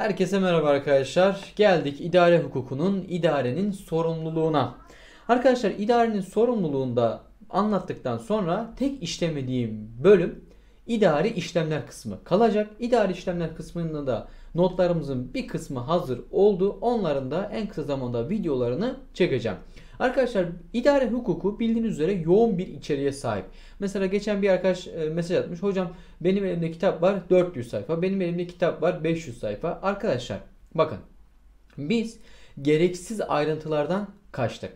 Herkese merhaba arkadaşlar. Geldik idare hukukunun idarenin sorumluluğuna. Arkadaşlar idarenin sorumluluğunda anlattıktan sonra tek işlemediğim bölüm idari işlemler kısmı kalacak. İdari işlemler kısmında da notlarımızın bir kısmı hazır oldu. Onların da en kısa zamanda videolarını çekeceğim. Arkadaşlar idare hukuku bildiğiniz üzere yoğun bir içeriğe sahip. Mesela geçen bir arkadaş e, mesaj atmış. Hocam benim elimde kitap var 400 sayfa. Benim elimde kitap var 500 sayfa. Arkadaşlar bakın biz gereksiz ayrıntılardan kaçtık.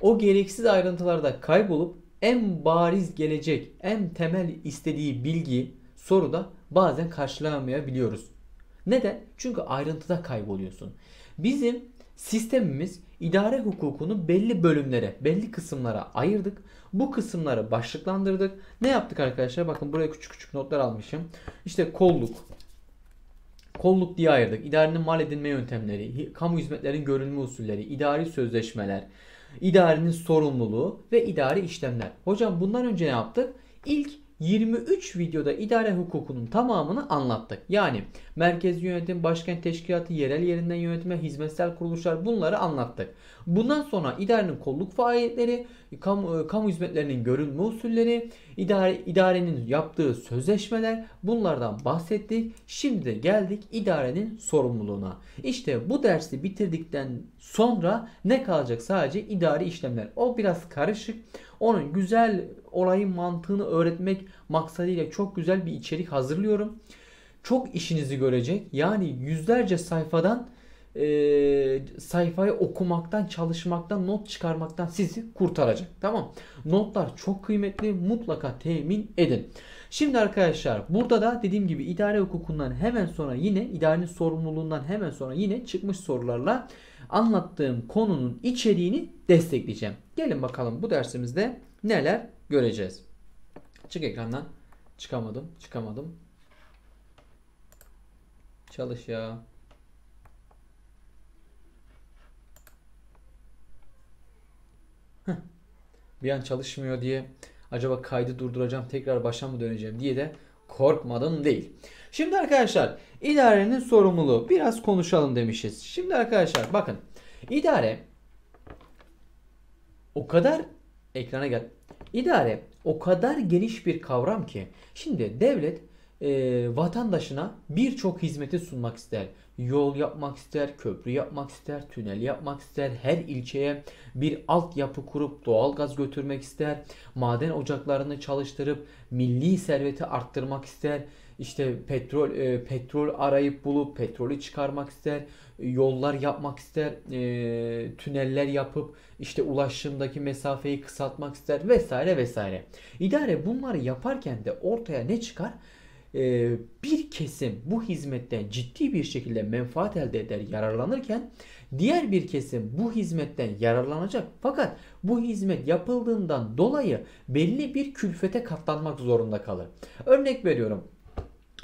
O gereksiz ayrıntılarda kaybolup en bariz gelecek, en temel istediği bilgiyi soruda bazen karşılayamayabiliyoruz. Neden? Çünkü ayrıntıda kayboluyorsun. Bizim Sistemimiz idare hukukunu belli bölümlere, belli kısımlara ayırdık. Bu kısımları başlıklandırdık. Ne yaptık arkadaşlar? Bakın buraya küçük küçük notlar almışım. İşte kolluk, kolluk diye ayırdık. İdarenin mal edinme yöntemleri, kamu hizmetlerin görünme usulleri, idari sözleşmeler, idarenin sorumluluğu ve idari işlemler. Hocam bundan önce ne yaptık? İlk 23 videoda idare hukukunun tamamını anlattık. Yani merkezi yönetim, başkent teşkilatı, yerel yerinden yönetme, hizmetsel kuruluşlar bunları anlattık. Bundan sonra idarenin kolluk faaliyetleri, kamu, e, kamu hizmetlerinin görünme usulleri, idare, idarenin yaptığı sözleşmeler bunlardan bahsettik. Şimdi de geldik idarenin sorumluluğuna. İşte bu dersi bitirdikten sonra ne kalacak sadece idari işlemler. O biraz karışık. Onun güzel olayın mantığını öğretmek maksadıyla çok güzel bir içerik hazırlıyorum çok işinizi görecek. Yani yüzlerce sayfadan e, sayfayı okumaktan, çalışmaktan, not çıkarmaktan sizi kurtaracak. Tamam. Notlar çok kıymetli. Mutlaka temin edin. Şimdi arkadaşlar burada da dediğim gibi idare hukukundan hemen sonra yine idarenin sorumluluğundan hemen sonra yine çıkmış sorularla anlattığım konunun içeriğini destekleyeceğim. Gelin bakalım bu dersimizde neler göreceğiz. Çık ekrandan. Çıkamadım, çıkamadım. Çalış ya. Bir an çalışmıyor diye acaba kaydı durduracağım tekrar başa mı döneceğim diye de korkmadım değil. Şimdi arkadaşlar idarenin sorumluluğu biraz konuşalım demişiz. Şimdi arkadaşlar bakın idare o kadar ekrana gel. İdare o kadar geniş bir kavram ki şimdi devlet e, vatandaşına birçok hizmeti sunmak ister. Yol yapmak ister, köprü yapmak ister, tünel yapmak ister, her ilçeye bir altyapı kurup doğal gaz götürmek ister, maden ocaklarını çalıştırıp milli serveti arttırmak ister, işte petrol e, petrol arayıp bulup petrolü çıkarmak ister, yollar yapmak ister, e, tüneller yapıp işte ulaşımdaki mesafeyi kısaltmak ister vesaire vesaire. İdare bunları yaparken de ortaya ne çıkar? e, bir kesim bu hizmetten ciddi bir şekilde menfaat elde eder yararlanırken diğer bir kesim bu hizmetten yararlanacak fakat bu hizmet yapıldığından dolayı belli bir külfete katlanmak zorunda kalır. Örnek veriyorum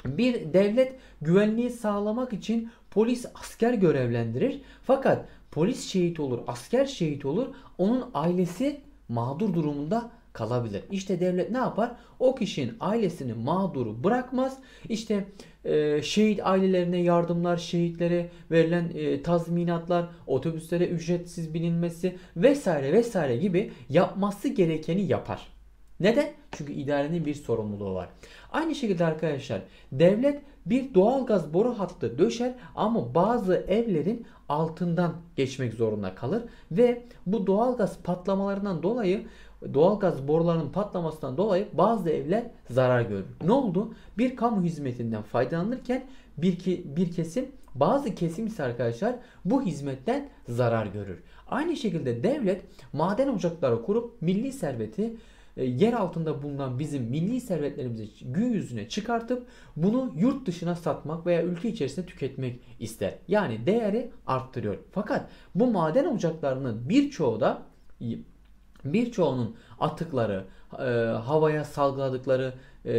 bir devlet güvenliği sağlamak için polis asker görevlendirir fakat polis şehit olur asker şehit olur onun ailesi mağdur durumunda kalabilir. İşte devlet ne yapar? O kişinin ailesini mağduru bırakmaz. İşte e, şehit ailelerine yardımlar, şehitlere verilen e, tazminatlar, otobüslere ücretsiz bilinmesi vesaire vesaire gibi yapması gerekeni yapar. Neden? Çünkü idarenin bir sorumluluğu var. Aynı şekilde arkadaşlar devlet bir doğalgaz boru hattı döşer ama bazı evlerin altından geçmek zorunda kalır ve bu doğalgaz patlamalarından dolayı Doğalgaz borularının patlamasından dolayı bazı evler zarar görür. Ne oldu? Bir kamu hizmetinden faydalanırken bir, ki, bir kesim bazı kesim ise arkadaşlar bu hizmetten zarar görür. Aynı şekilde devlet maden ocakları kurup milli serveti e, yer altında bulunan bizim milli servetlerimizi gün yüzüne çıkartıp bunu yurt dışına satmak veya ülke içerisinde tüketmek ister. Yani değeri arttırıyor. Fakat bu maden ocaklarının birçoğu da birçoğunun atıkları, e, havaya salgıladıkları e,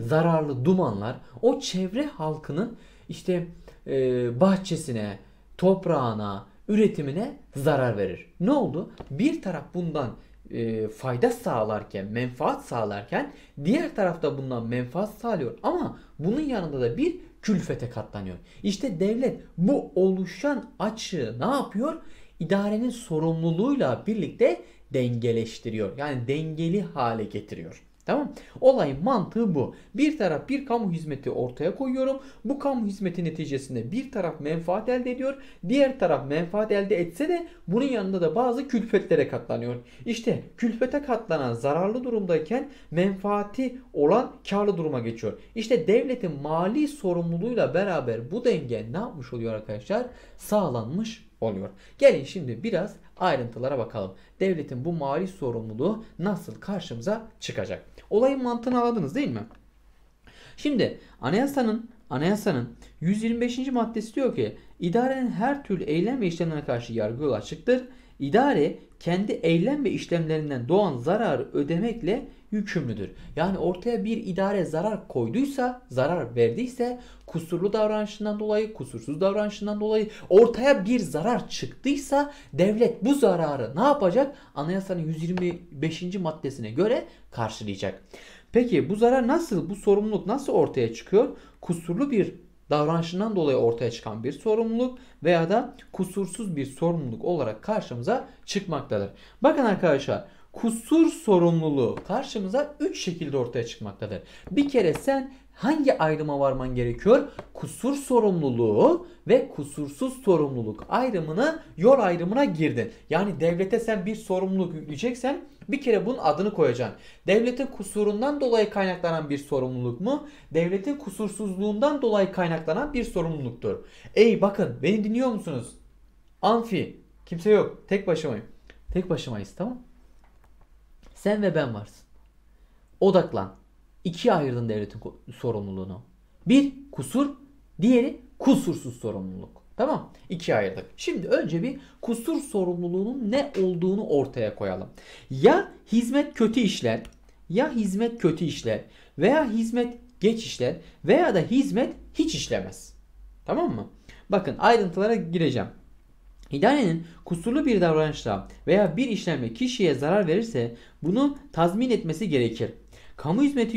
zararlı dumanlar o çevre halkının işte e, bahçesine, toprağına, üretimine zarar verir. Ne oldu? Bir taraf bundan e, fayda sağlarken, menfaat sağlarken diğer tarafta bundan menfaat sağlıyor ama bunun yanında da bir külfete katlanıyor. İşte devlet bu oluşan açığı ne yapıyor? İdarenin sorumluluğuyla birlikte dengeleştiriyor. Yani dengeli hale getiriyor. Tamam Olay mantığı bu. Bir taraf bir kamu hizmeti ortaya koyuyorum. Bu kamu hizmeti neticesinde bir taraf menfaat elde ediyor. Diğer taraf menfaat elde etse de bunun yanında da bazı külfetlere katlanıyor. İşte külfete katlanan zararlı durumdayken menfaati olan karlı duruma geçiyor. İşte devletin mali sorumluluğuyla beraber bu denge ne yapmış oluyor arkadaşlar? Sağlanmış oluyor. Gelin şimdi biraz ayrıntılara bakalım. Devletin bu mali sorumluluğu nasıl karşımıza çıkacak? Olayın mantığını aldınız değil mi? Şimdi anayasanın Anayasanın 125. maddesi diyor ki idarenin her türlü eylem ve işlemlerine karşı yargı yolu açıktır İdare kendi eylem ve işlemlerinden doğan zararı ödemekle yükümlüdür. Yani ortaya bir idare zarar koyduysa, zarar verdiyse kusurlu davranışından dolayı, kusursuz davranışından dolayı ortaya bir zarar çıktıysa devlet bu zararı ne yapacak? Anayasanın 125. maddesine göre karşılayacak. Peki bu zarar nasıl, bu sorumluluk nasıl ortaya çıkıyor? Kusurlu bir davranışından dolayı ortaya çıkan bir sorumluluk veya da kusursuz bir sorumluluk olarak karşımıza çıkmaktadır. Bakın arkadaşlar kusur sorumluluğu karşımıza 3 şekilde ortaya çıkmaktadır. Bir kere sen hangi ayrıma varman gerekiyor? Kusur sorumluluğu ve kusursuz sorumluluk ayrımını yor ayrımına girdin. Yani devlete sen bir sorumluluk yükleyeceksen bir kere bunun adını koyacaksın. Devletin kusurundan dolayı kaynaklanan bir sorumluluk mu? Devletin kusursuzluğundan dolayı kaynaklanan bir sorumluluktur. Ey bakın beni dinliyor musunuz? Amfi. Kimse yok. Tek başımayım. Tek başımayız tamam. Sen ve ben varsın. Odaklan ikiye ayırdın devletin sorumluluğunu. Bir kusur, diğeri kusursuz sorumluluk. Tamam ikiye ayırdık. Şimdi önce bir kusur sorumluluğunun ne olduğunu ortaya koyalım. Ya hizmet kötü işler, ya hizmet kötü işler veya hizmet geç işler veya da hizmet hiç işlemez. Tamam mı? Bakın ayrıntılara gireceğim. İdarenin kusurlu bir davranışla veya bir işlemle kişiye zarar verirse bunu tazmin etmesi gerekir. Kamu hizmeti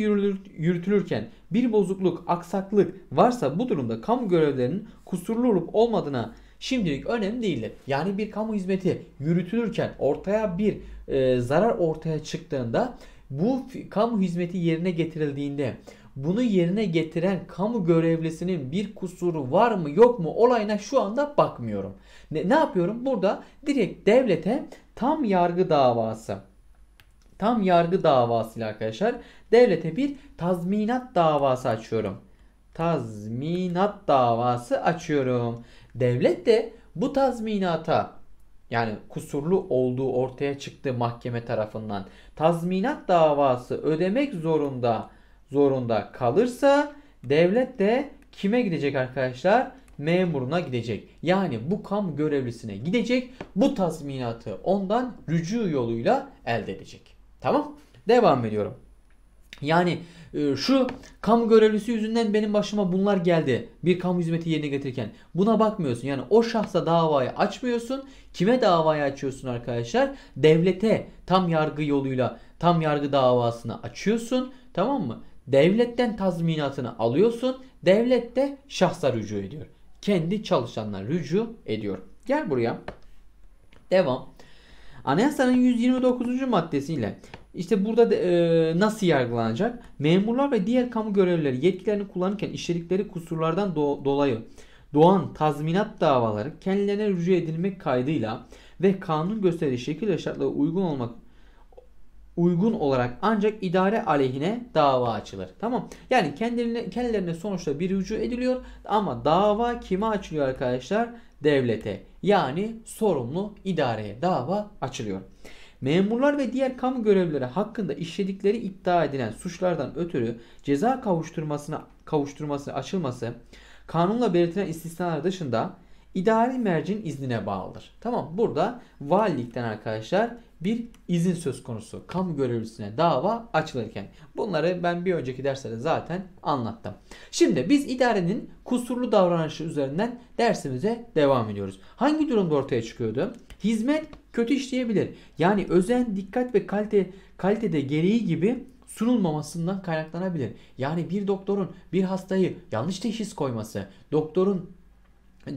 yürütülürken bir bozukluk, aksaklık varsa bu durumda kamu görevlerinin kusurlu olup olmadığına şimdilik önemli değildir. Yani bir kamu hizmeti yürütülürken ortaya bir e, zarar ortaya çıktığında bu kamu hizmeti yerine getirildiğinde bunu yerine getiren kamu görevlisinin bir kusuru var mı yok mu olayına şu anda bakmıyorum. Ne, ne yapıyorum? Burada direkt devlete tam yargı davası tam yargı davasıyla arkadaşlar devlete bir tazminat davası açıyorum. Tazminat davası açıyorum. Devlet de bu tazminata yani kusurlu olduğu ortaya çıktı mahkeme tarafından tazminat davası ödemek zorunda zorunda kalırsa devlet de kime gidecek arkadaşlar? Memuruna gidecek. Yani bu kam görevlisine gidecek. Bu tazminatı ondan rücu yoluyla elde edecek. Tamam. Devam ediyorum. Yani e, şu kamu görevlisi yüzünden benim başıma bunlar geldi. Bir kamu hizmeti yerine getirirken buna bakmıyorsun. Yani o şahsa davayı açmıyorsun. Kime davayı açıyorsun arkadaşlar? Devlete tam yargı yoluyla tam yargı davasını açıyorsun. Tamam mı? Devletten tazminatını alıyorsun. Devlet de şahsa rücu ediyor. Kendi çalışanlar rücu ediyor. Gel buraya. Devam. Anayasanın 129. maddesiyle işte burada de, e, nasıl yargılanacak? Memurlar ve diğer kamu görevlileri yetkilerini kullanırken işledikleri kusurlardan do- dolayı doğan tazminat davaları kendilerine rücu edilmek kaydıyla ve kanun gösterdiği şekil ve şartlara uygun olmak uygun olarak ancak idare aleyhine dava açılır. Tamam. Yani kendilerine, kendilerine sonuçta bir rücu ediliyor ama dava kime açılıyor arkadaşlar? devlete yani sorumlu idareye dava açılıyor. Memurlar ve diğer kamu görevlileri hakkında işledikleri iddia edilen suçlardan ötürü ceza kavuşturmasına kavuşturması açılması kanunla belirtilen istisnalar dışında idari mercin iznine bağlıdır. Tamam burada valilikten arkadaşlar bir izin söz konusu kamu görevlisine dava açılırken. Bunları ben bir önceki derslerde zaten anlattım. Şimdi biz idarenin kusurlu davranışı üzerinden dersimize devam ediyoruz. Hangi durumda ortaya çıkıyordu? Hizmet kötü işleyebilir. Yani özen, dikkat ve kalite kalitede gereği gibi sunulmamasından kaynaklanabilir. Yani bir doktorun bir hastayı yanlış teşhis koyması, doktorun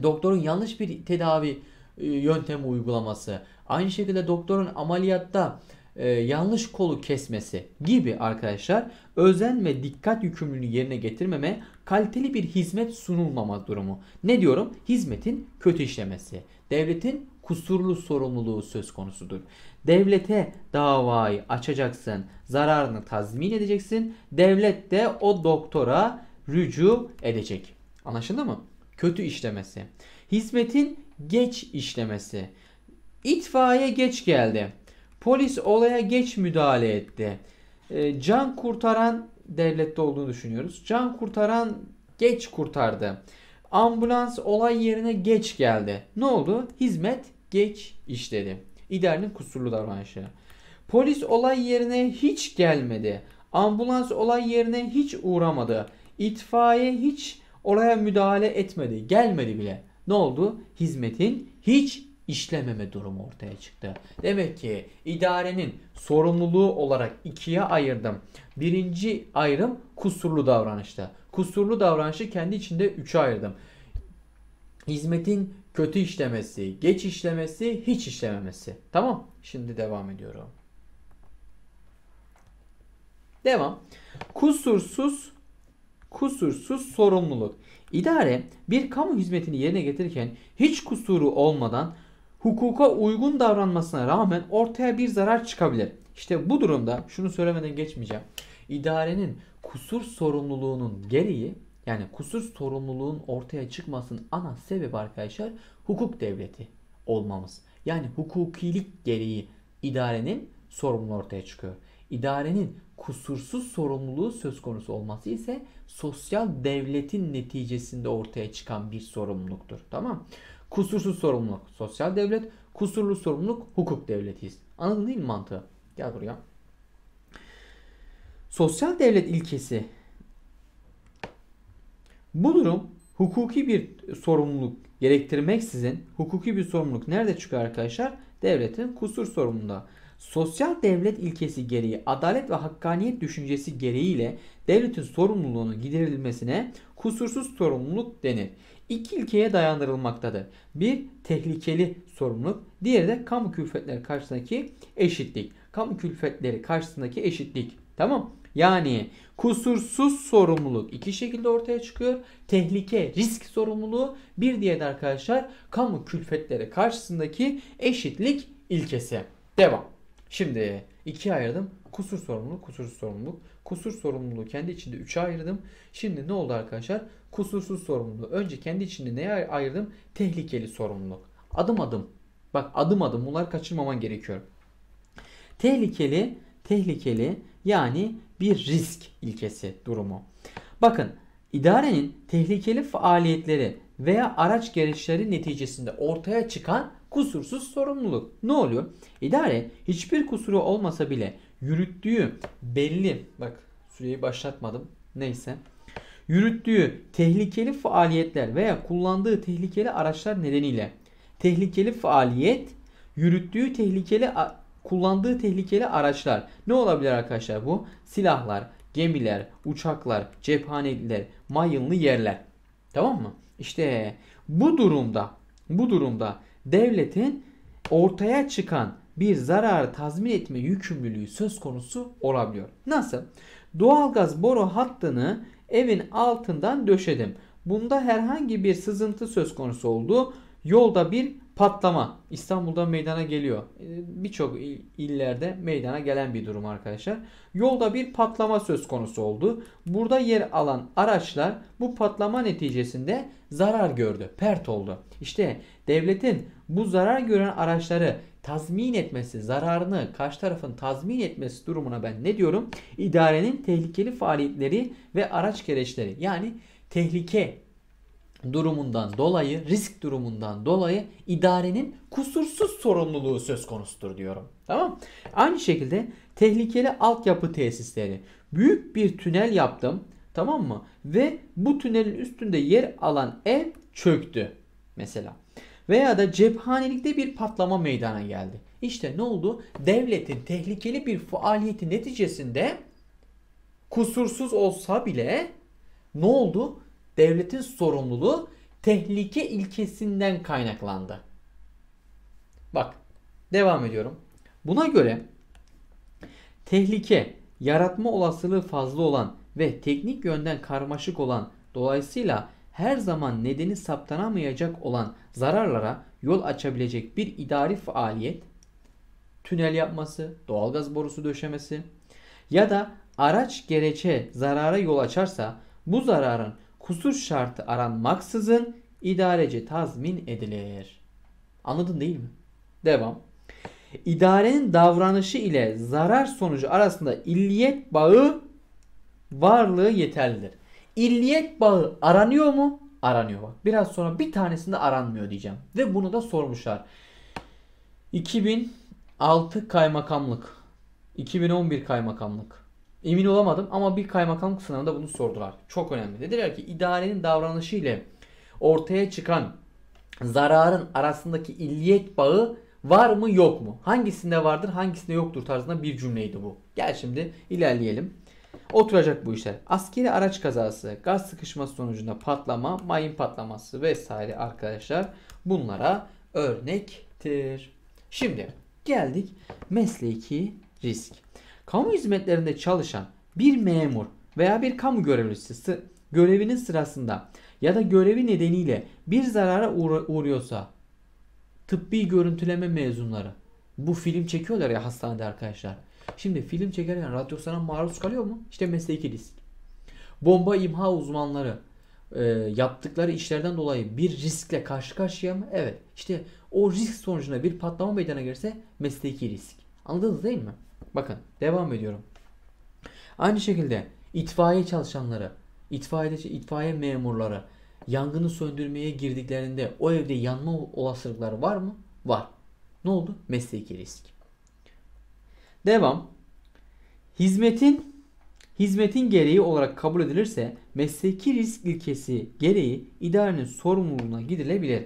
doktorun yanlış bir tedavi e, yöntemi uygulaması, Aynı şekilde doktorun ameliyatta e, yanlış kolu kesmesi gibi arkadaşlar özen ve dikkat yükümlülüğünü yerine getirmeme kaliteli bir hizmet sunulmama durumu. Ne diyorum? Hizmetin kötü işlemesi. Devletin kusurlu sorumluluğu söz konusudur. Devlete davayı açacaksın, zararını tazmin edeceksin. Devlet de o doktora rücu edecek. Anlaşıldı mı? Kötü işlemesi. Hizmetin geç işlemesi. İtfaiye geç geldi. Polis olaya geç müdahale etti. E, can kurtaran devlette olduğunu düşünüyoruz. Can kurtaran geç kurtardı. Ambulans olay yerine geç geldi. Ne oldu? Hizmet geç işledi. İdarenin kusurlu davranışı. Polis olay yerine hiç gelmedi. Ambulans olay yerine hiç uğramadı. İtfaiye hiç oraya müdahale etmedi. Gelmedi bile. Ne oldu? Hizmetin hiç işlememe durumu ortaya çıktı. Demek ki idarenin sorumluluğu olarak ikiye ayırdım. Birinci ayrım kusurlu davranışta. Kusurlu davranışı kendi içinde üçe ayırdım. Hizmetin kötü işlemesi, geç işlemesi, hiç işlememesi. Tamam. Şimdi devam ediyorum. Devam. Kusursuz kusursuz sorumluluk. İdare bir kamu hizmetini yerine getirirken hiç kusuru olmadan hukuka uygun davranmasına rağmen ortaya bir zarar çıkabilir. İşte bu durumda şunu söylemeden geçmeyeceğim. İdarenin kusur sorumluluğunun gereği yani kusur sorumluluğun ortaya çıkmasının ana sebebi arkadaşlar hukuk devleti olmamız. Yani hukukilik gereği idarenin sorumluluğu ortaya çıkıyor. İdarenin kusursuz sorumluluğu söz konusu olması ise sosyal devletin neticesinde ortaya çıkan bir sorumluluktur. Tamam Kusursuz sorumluluk sosyal devlet, kusurlu sorumluluk hukuk devletiyiz. Anladın değil mi mantığı? Gel buraya. Sosyal devlet ilkesi. Bu durum hukuki bir sorumluluk gerektirmeksizin hukuki bir sorumluluk nerede çıkıyor arkadaşlar? Devletin kusur sorumluluğu. Sosyal devlet ilkesi gereği adalet ve hakkaniyet düşüncesi gereğiyle devletin sorumluluğunun giderilmesine kusursuz sorumluluk denir. İki ilkeye dayanırılmaktadır. Bir tehlikeli sorumluluk, diğeri de kamu külfetleri karşısındaki eşitlik. Kamu külfetleri karşısındaki eşitlik. Tamam? Yani kusursuz sorumluluk iki şekilde ortaya çıkıyor. Tehlike, risk sorumluluğu bir diğeri de arkadaşlar kamu külfetleri karşısındaki eşitlik ilkesi. Devam. Şimdi ikiye ayırdım. Kusur sorumluluk, kusursuz sorumluluk. Kusur sorumluluğu kendi içinde 3'e ayırdım. Şimdi ne oldu arkadaşlar? Kusursuz sorumluluğu. Önce kendi içinde neye ayırdım? Tehlikeli sorumluluk. Adım adım. Bak adım adım bunları kaçırmaman gerekiyor. Tehlikeli, tehlikeli yani bir risk ilkesi durumu. Bakın idarenin tehlikeli faaliyetleri veya araç gereçleri neticesinde ortaya çıkan kusursuz sorumluluk. Ne oluyor? İdare hiçbir kusuru olmasa bile yürüttüğü belli bak süreyi başlatmadım neyse yürüttüğü tehlikeli faaliyetler veya kullandığı tehlikeli araçlar nedeniyle tehlikeli faaliyet yürüttüğü tehlikeli kullandığı tehlikeli araçlar ne olabilir arkadaşlar bu silahlar gemiler uçaklar cephaneler mayınlı yerler tamam mı işte bu durumda bu durumda devletin ortaya çıkan bir zararı tazmin etme yükümlülüğü söz konusu olabiliyor. Nasıl? Doğalgaz boru hattını evin altından döşedim. Bunda herhangi bir sızıntı söz konusu oldu. Yolda bir patlama İstanbul'da meydana geliyor. Ee, birçok illerde meydana gelen bir durum arkadaşlar. Yolda bir patlama söz konusu oldu. Burada yer alan araçlar bu patlama neticesinde zarar gördü, pert oldu. İşte devletin bu zarar gören araçları tazmin etmesi, zararını karşı tarafın tazmin etmesi durumuna ben ne diyorum? İdarenin tehlikeli faaliyetleri ve araç gereçleri yani tehlike durumundan dolayı, risk durumundan dolayı idarenin kusursuz sorumluluğu söz konusudur diyorum. Tamam? Aynı şekilde tehlikeli altyapı tesisleri. Büyük bir tünel yaptım. Tamam mı? Ve bu tünelin üstünde yer alan ev çöktü mesela. Veya da cephanelikte bir patlama meydana geldi. İşte ne oldu? Devletin tehlikeli bir faaliyeti neticesinde kusursuz olsa bile ne oldu? devletin sorumluluğu tehlike ilkesinden kaynaklandı. Bak devam ediyorum. Buna göre tehlike yaratma olasılığı fazla olan ve teknik yönden karmaşık olan dolayısıyla her zaman nedeni saptanamayacak olan zararlara yol açabilecek bir idari faaliyet, tünel yapması, doğalgaz borusu döşemesi ya da araç gereçe zarara yol açarsa bu zararın kusur şartı aranmaksızın idarece tazmin edilir. Anladın değil mi? Devam. İdarenin davranışı ile zarar sonucu arasında illiyet bağı varlığı yeterlidir. İlliyet bağı aranıyor mu? Aranıyor bak. Biraz sonra bir tanesinde aranmıyor diyeceğim. Ve bunu da sormuşlar. 2006 kaymakamlık. 2011 kaymakamlık. Emin olamadım ama bir kaymakam sınavında bunu sordular. Çok önemli. Dediler ki idarenin davranışı ile ortaya çıkan zararın arasındaki illiyet bağı var mı yok mu? Hangisinde vardır hangisinde yoktur tarzında bir cümleydi bu. Gel şimdi ilerleyelim. Oturacak bu işler. Askeri araç kazası, gaz sıkışması sonucunda patlama, mayın patlaması vesaire arkadaşlar bunlara örnektir. Şimdi geldik mesleki risk. Kamu hizmetlerinde çalışan bir memur veya bir kamu görevlisi görevinin sırasında ya da görevi nedeniyle bir zarara uğruyorsa tıbbi görüntüleme mezunları bu film çekiyorlar ya hastanede arkadaşlar. Şimdi film çekerken radyasyona maruz kalıyor mu? İşte mesleki risk. Bomba imha uzmanları e, yaptıkları işlerden dolayı bir riskle karşı karşıya mı? Evet. İşte o risk sonucunda bir patlama meydana gelirse mesleki risk. Anladınız değil mi? Bakın devam ediyorum. Aynı şekilde itfaiye çalışanları, itfaiye, itfaiye memurları yangını söndürmeye girdiklerinde o evde yanma olasılıkları var mı? Var. Ne oldu? Mesleki risk. Devam. Hizmetin hizmetin gereği olarak kabul edilirse mesleki risk ilkesi gereği idarenin sorumluluğuna gidilebilir.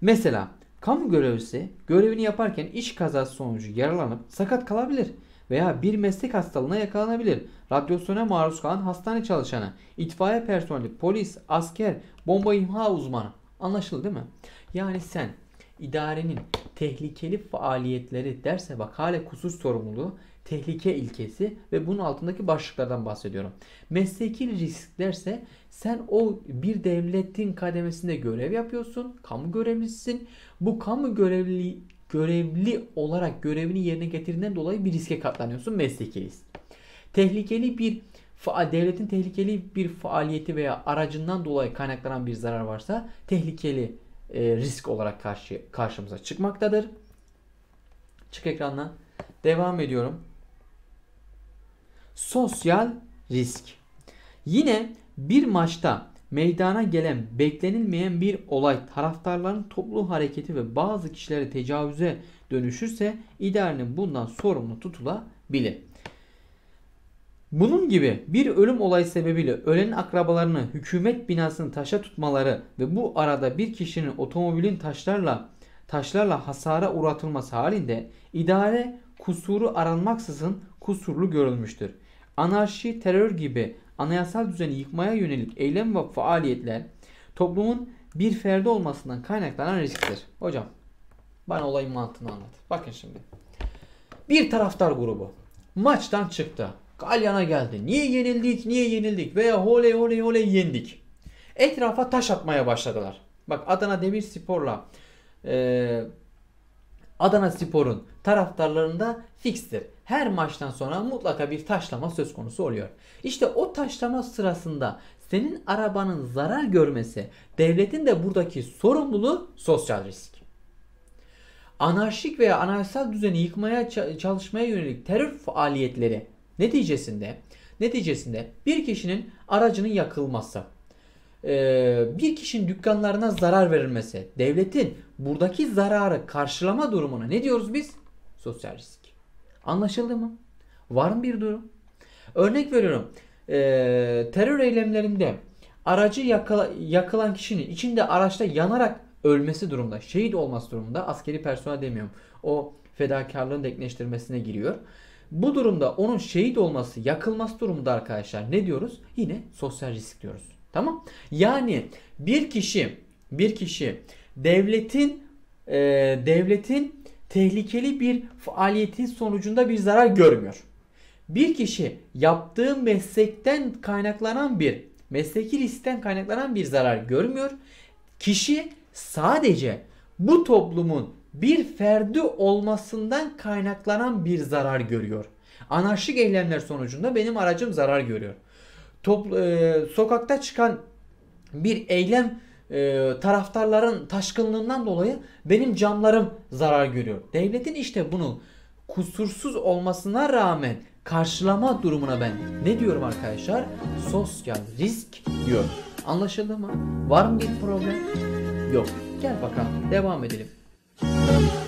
Mesela Kamu görevlisi görevini yaparken iş kazası sonucu yaralanıp sakat kalabilir veya bir meslek hastalığına yakalanabilir. Radyasyona maruz kalan hastane çalışanı, itfaiye personeli, polis, asker, bomba imha uzmanı. Anlaşıldı değil mi? Yani sen idarenin tehlikeli faaliyetleri derse bak kusur sorumluluğu tehlike ilkesi ve bunun altındaki başlıklardan bahsediyorum. Mesleki risklerse sen o bir devletin kademesinde görev yapıyorsun. Kamu görevlisisin. Bu kamu görevli görevli olarak görevini yerine getirdiğinden dolayı bir riske katlanıyorsun. Mesleki risk. Tehlikeli bir devletin tehlikeli bir faaliyeti veya aracından dolayı kaynaklanan bir zarar varsa tehlikeli e, risk olarak karşı karşımıza çıkmaktadır. Çık ekranla Devam ediyorum. Sosyal risk. Yine bir maçta meydana gelen beklenilmeyen bir olay taraftarların toplu hareketi ve bazı kişilere tecavüze dönüşürse idarenin bundan sorumlu tutulabilir. Bunun gibi bir ölüm olayı sebebiyle ölen akrabalarını hükümet binasını taşa tutmaları ve bu arada bir kişinin otomobilin taşlarla taşlarla hasara uğratılması halinde idare kusuru aranmaksızın kusurlu görülmüştür anarşi, terör gibi anayasal düzeni yıkmaya yönelik eylem ve faaliyetler toplumun bir ferdi olmasından kaynaklanan risktir. Hocam bana olayın mantığını anlat. Bakın şimdi. Bir taraftar grubu maçtan çıktı. Galyana geldi. Niye yenildik? Niye yenildik? Veya holey holey holey yendik. Etrafa taş atmaya başladılar. Bak Adana Demirspor'la e, Adana Spor'un taraftarlarında fikstir. Her maçtan sonra mutlaka bir taşlama söz konusu oluyor. İşte o taşlama sırasında senin arabanın zarar görmesi devletin de buradaki sorumluluğu sosyal risk. Anarşik veya anarşisal düzeni yıkmaya çalışmaya yönelik terör faaliyetleri neticesinde neticesinde bir kişinin aracının yakılması ee, bir kişinin dükkanlarına zarar verilmesi, devletin buradaki zararı karşılama durumuna ne diyoruz biz? Sosyal risk. Anlaşıldı mı? Var mı bir durum? Örnek veriyorum. Ee, terör eylemlerinde aracı yakala, yakılan kişinin içinde araçta yanarak ölmesi durumda, şehit olması durumunda askeri personel demiyorum. O fedakarlığın denkleştirmesine giriyor. Bu durumda onun şehit olması, yakılması durumunda arkadaşlar ne diyoruz? Yine sosyal risk diyoruz. Tamam. Yani bir kişi bir kişi devletin e, devletin tehlikeli bir faaliyetin sonucunda bir zarar görmüyor. Bir kişi yaptığı meslekten kaynaklanan bir mesleki listen kaynaklanan bir zarar görmüyor. Kişi sadece bu toplumun bir ferdi olmasından kaynaklanan bir zarar görüyor. Anarşik eylemler sonucunda benim aracım zarar görüyor toplu, e, sokakta çıkan bir eylem e, taraftarların taşkınlığından dolayı benim camlarım zarar görüyor. Devletin işte bunu kusursuz olmasına rağmen karşılama durumuna ben ne diyorum arkadaşlar? Sosyal risk diyor. Anlaşıldı mı? Var mı bir problem? Yok. Gel bakalım devam edelim. Müzik